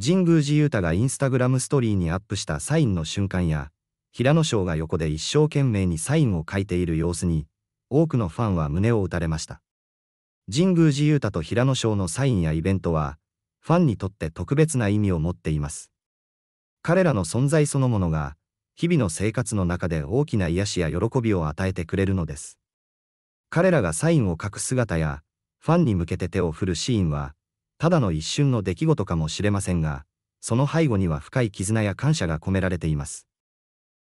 神宮寺勇太がインスタグラムストーリーにアップしたサインの瞬間や、平野翔が横で一生懸命にサインを書いている様子に、多くのファンは胸を打たれました。神宮寺勇太と平野翔のサインやイベントは、ファンにとって特別な意味を持っています。彼らの存在そのものが、日々の生活の中で大きな癒しや喜びを与えてくれるのです。彼らがサインを書く姿や、ファンに向けて手を振るシーンは、ただの一瞬の出来事かもしれませんが、その背後には深い絆や感謝が込められています。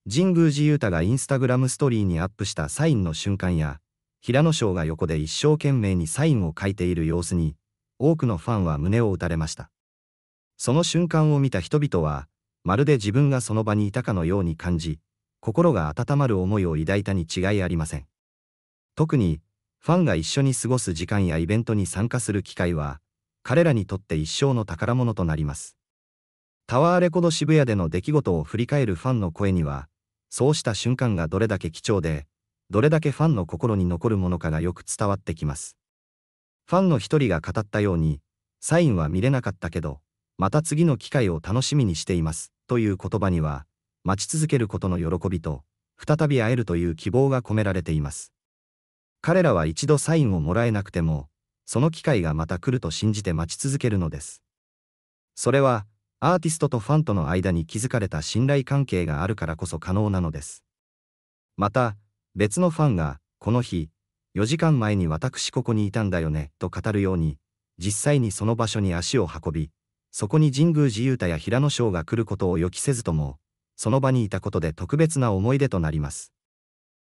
神宮寺勇太がインスタグラムストーリーにアップしたサインの瞬間や、平野翔が横で一生懸命にサインを書いている様子に、多くのファンは胸を打たれました。その瞬間を見た人々は、まるで自分がその場にいたかのように感じ、心が温まる思いを抱いたに違いありません。特に、ファンが一緒に過ごす時間やイベントに参加する機会は、彼らにとって一生の宝物となります。タワーレコード渋谷での出来事を振り返るファンの声には、そうした瞬間がどれだけ貴重で、どれだけファンの心に残るものかがよく伝わってきます。ファンの一人が語ったように、サインは見れなかったけど、また次の機会を楽しみにしています、という言葉には、待ち続けることの喜びと、再び会えるという希望が込められています。彼らは一度サインをもらえなくても、その機会がまた来ると信じて待ち続けるのです。それは、アーティストとファンとの間に築かれた信頼関係があるからこそ可能なのです。また、別のファンが、この日、4時間前に私ここにいたんだよね、と語るように、実際にその場所に足を運び、そこに神宮寺雄太や平野翔が来ることを予期せずとも、その場にいたことで特別な思い出となります。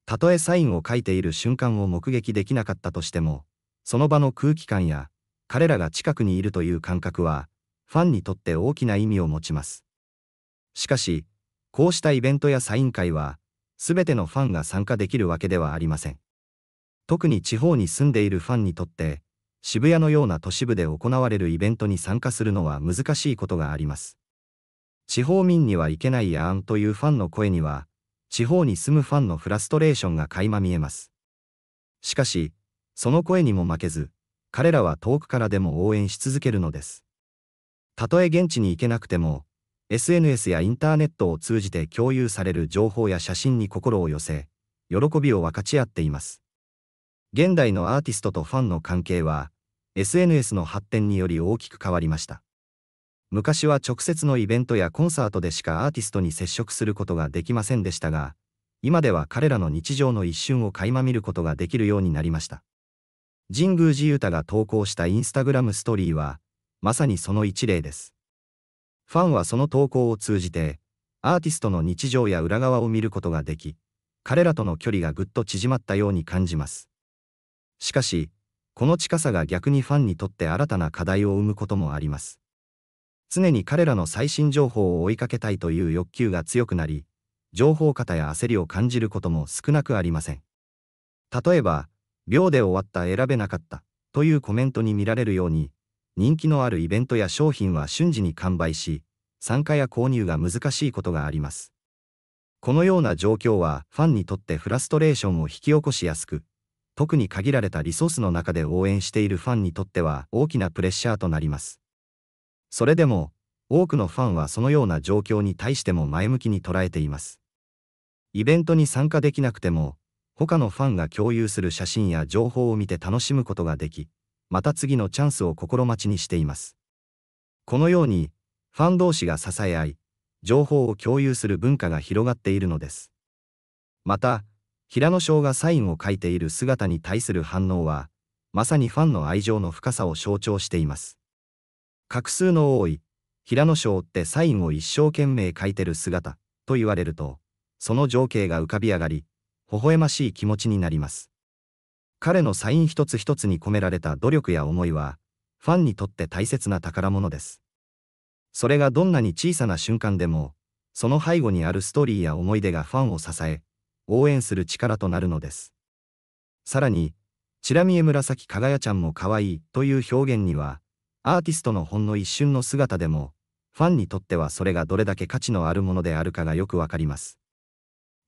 たとえサインを書いている瞬間を目撃できなかったとしても、その場の空気感や彼らが近くにいるという感覚はファンにとって大きな意味を持ちますしかしこうしたイベントやサイン会はすべてのファンが参加できるわけではありません特に地方に住んでいるファンにとって渋谷のような都市部で行われるイベントに参加するのは難しいことがあります地方民には行けないやんというファンの声には地方に住むファンのフラストレーションが垣間見えますしかしその声にも負けず、彼らは遠くからでも応援し続けるのです。たとえ現地に行けなくても、SNS やインターネットを通じて共有される情報や写真に心を寄せ、喜びを分かち合っています。現代のアーティストとファンの関係は、SNS の発展により大きく変わりました。昔は直接のイベントやコンサートでしかアーティストに接触することができませんでしたが、今では彼らの日常の一瞬を垣間見ることができるようになりました。神宮寺太が投稿したインスタグラムストーリーは、まさにその一例です。ファンはその投稿を通じて、アーティストの日常や裏側を見ることができ、彼らとの距離がぐっと縮まったように感じます。しかし、この近さが逆にファンにとって新たな課題を生むこともあります。常に彼らの最新情報を追いかけたいという欲求が強くなり、情報過多や焦りを感じることも少なくありません。例えば、秒で終わった選べなかったというコメントに見られるように、人気のあるイベントや商品は瞬時に完売し、参加や購入が難しいことがあります。このような状況はファンにとってフラストレーションを引き起こしやすく、特に限られたリソースの中で応援しているファンにとっては大きなプレッシャーとなります。それでも、多くのファンはそのような状況に対しても前向きに捉えています。イベントに参加できなくても、他のファンが共有する写真や情報を見て楽しむことができ、また次のチャンスを心待ちにしています。このように、ファン同士が支え合い、情報を共有する文化が広がっているのです。また、平野翔がサインを書いている姿に対する反応は、まさにファンの愛情の深さを象徴しています。画数の多い、平野翔ってサインを一生懸命書いてる姿と言われると、その情景が浮かび上がり、微笑ましい気持ちになります。彼のサイン一つ一つに込められた努力や思いは、ファンにとって大切な宝物です。それがどんなに小さな瞬間でも、その背後にあるストーリーや思い出がファンを支え、応援する力となるのです。さらに、チラ見え紫かがやちゃんも可愛いという表現には、アーティストのほんの一瞬の姿でも、ファンにとってはそれがどれだけ価値のあるものであるかがよくわかります。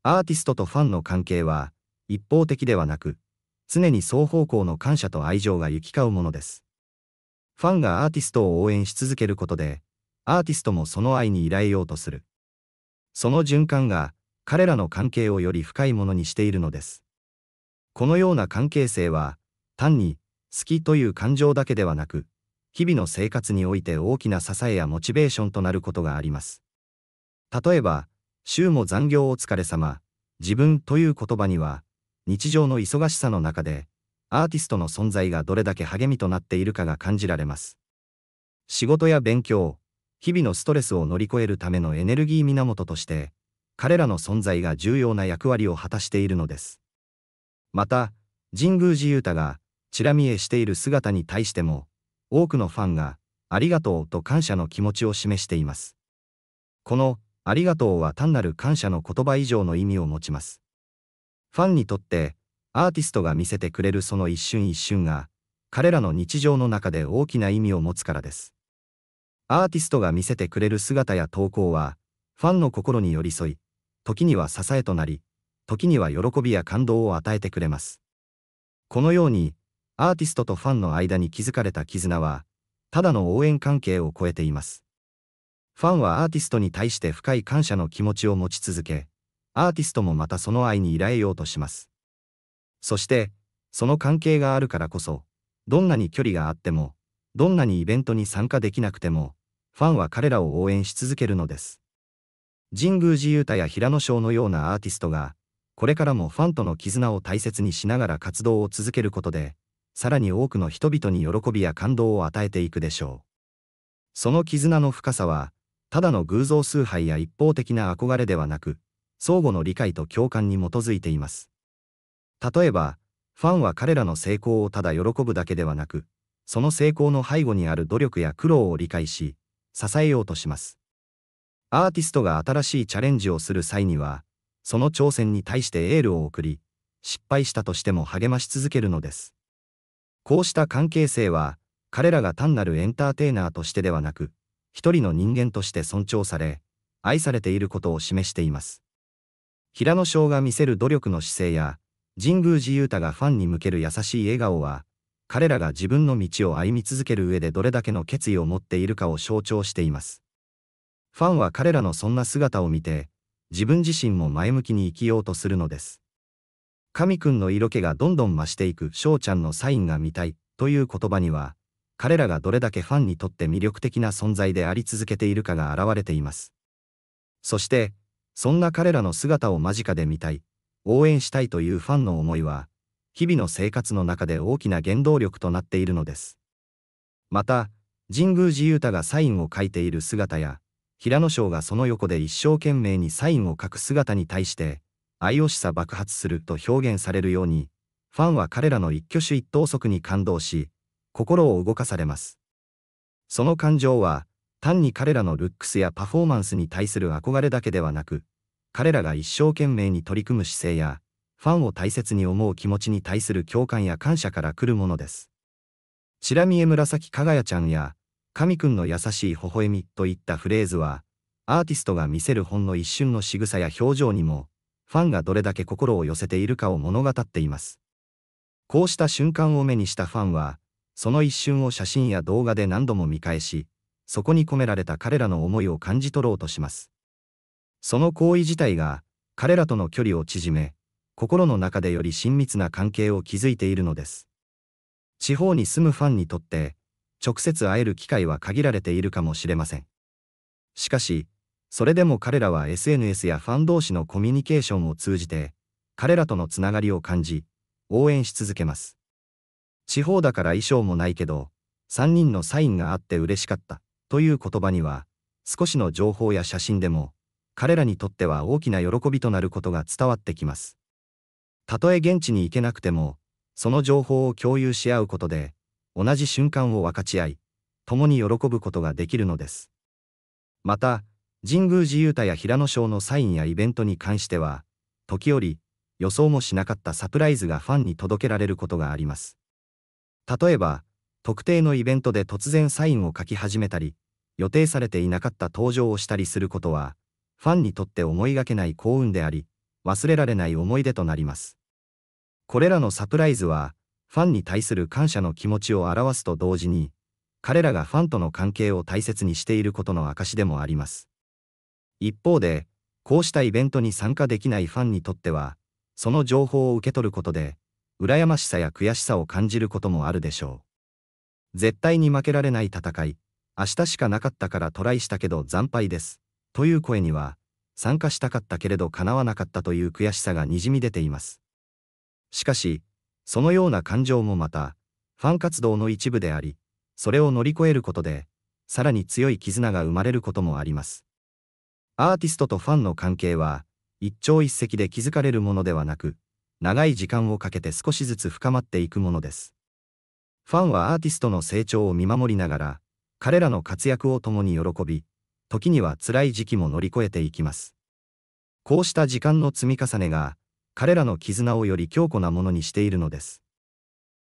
アーティストとファンの関係は、一方的ではなく、常に双方向の感謝と愛情が行き交うものです。ファンがアーティストを応援し続けることで、アーティストもその愛に依頼ようとする。その循環が、彼らの関係をより深いものにしているのです。このような関係性は、単に、好きという感情だけではなく、日々の生活において大きな支えやモチベーションとなることがあります。例えば、週も残業お疲れ様、自分という言葉には、日常の忙しさの中で、アーティストの存在がどれだけ励みとなっているかが感じられます。仕事や勉強、日々のストレスを乗り越えるためのエネルギー源として、彼らの存在が重要な役割を果たしているのです。また、神宮寺勇太が、チラ見えしている姿に対しても、多くのファンが、ありがとうと感謝の気持ちを示しています。このありがとうは単なる感謝の言葉以上の意味を持ちます。ファンにとって、アーティストが見せてくれるその一瞬一瞬が、彼らの日常の中で大きな意味を持つからです。アーティストが見せてくれる姿や投稿は、ファンの心に寄り添い、時には支えとなり、時には喜びや感動を与えてくれます。このように、アーティストとファンの間に築かれた絆は、ただの応援関係を超えています。ファンはアーティストに対して深い感謝の気持ちを持ち続け、アーティストもまたその愛に依頼ようとします。そして、その関係があるからこそ、どんなに距離があっても、どんなにイベントに参加できなくても、ファンは彼らを応援し続けるのです。神宮寺勇太や平野翔のようなアーティストが、これからもファンとの絆を大切にしながら活動を続けることで、さらに多くの人々に喜びや感動を与えていくでしょう。その絆の深さは、ただの偶像崇拝や一方的な憧れではなく、相互の理解と共感に基づいています。例えば、ファンは彼らの成功をただ喜ぶだけではなく、その成功の背後にある努力や苦労を理解し、支えようとします。アーティストが新しいチャレンジをする際には、その挑戦に対してエールを送り、失敗したとしても励まし続けるのです。こうした関係性は、彼らが単なるエンターテイナーとしてではなく、一人の人間として尊重され、愛されていることを示しています。平野翔が見せる努力の姿勢や、神宮寺勇太がファンに向ける優しい笑顔は、彼らが自分の道を歩み続ける上でどれだけの決意を持っているかを象徴しています。ファンは彼らのそんな姿を見て、自分自身も前向きに生きようとするのです。神くんの色気がどんどん増していく翔ちゃんのサインが見たいという言葉には、彼らがどれだけファンにとって魅力的な存在であり続けているかが現れています。そして、そんな彼らの姿を間近で見たい、応援したいというファンの思いは、日々の生活の中で大きな原動力となっているのです。また、神宮寺勇太がサインを書いている姿や、平野翔がその横で一生懸命にサインを書く姿に対して、愛おしさ爆発すると表現されるように、ファンは彼らの一挙手一投足に感動し、心を動かされます。その感情は、単に彼らのルックスやパフォーマンスに対する憧れだけではなく、彼らが一生懸命に取り組む姿勢や、ファンを大切に思う気持ちに対する共感や感謝から来るものです。チラ見え紫かがやちゃんや、神くんの優しい微笑みといったフレーズは、アーティストが見せるほんの一瞬の仕草や表情にも、ファンがどれだけ心を寄せているかを物語っています。こうした瞬間を目にしたファンは、その一瞬を写真や動画で何度も見返し、そこに込められた彼らの思いを感じ取ろうとします。その行為自体が、彼らとの距離を縮め、心の中でより親密な関係を築いているのです。地方に住むファンにとって、直接会える機会は限られているかもしれません。しかし、それでも彼らは SNS やファン同士のコミュニケーションを通じて、彼らとのつながりを感じ、応援し続けます。地方だから衣装もないけど、3人のサインがあって嬉しかった、という言葉には、少しの情報や写真でも、彼らにとっては大きな喜びとなることが伝わってきます。たとえ現地に行けなくても、その情報を共有し合うことで、同じ瞬間を分かち合い、共に喜ぶことができるのです。また、神宮寺勇太や平野賞のサインやイベントに関しては、時折、予想もしなかったサプライズがファンに届けられることがあります。例えば、特定のイベントで突然サインを書き始めたり、予定されていなかった登場をしたりすることは、ファンにとって思いがけない幸運であり、忘れられない思い出となります。これらのサプライズは、ファンに対する感謝の気持ちを表すと同時に、彼らがファンとの関係を大切にしていることの証でもあります。一方で、こうしたイベントに参加できないファンにとっては、その情報を受け取ることで、羨ましさや悔しさを感じることもあるでしょう。絶対に負けられない戦い、明日しかなかったからトライしたけど惨敗です。という声には、参加したかったけれど叶わなかったという悔しさがにじみ出ています。しかし、そのような感情もまた、ファン活動の一部であり、それを乗り越えることで、さらに強い絆が生まれることもあります。アーティストとファンの関係は、一朝一夕で築かれるものではなく、長い時間をかけて少しずつ深まっていくものです。ファンはアーティストの成長を見守りながら、彼らの活躍を共に喜び、時には辛い時期も乗り越えていきます。こうした時間の積み重ねが、彼らの絆をより強固なものにしているのです。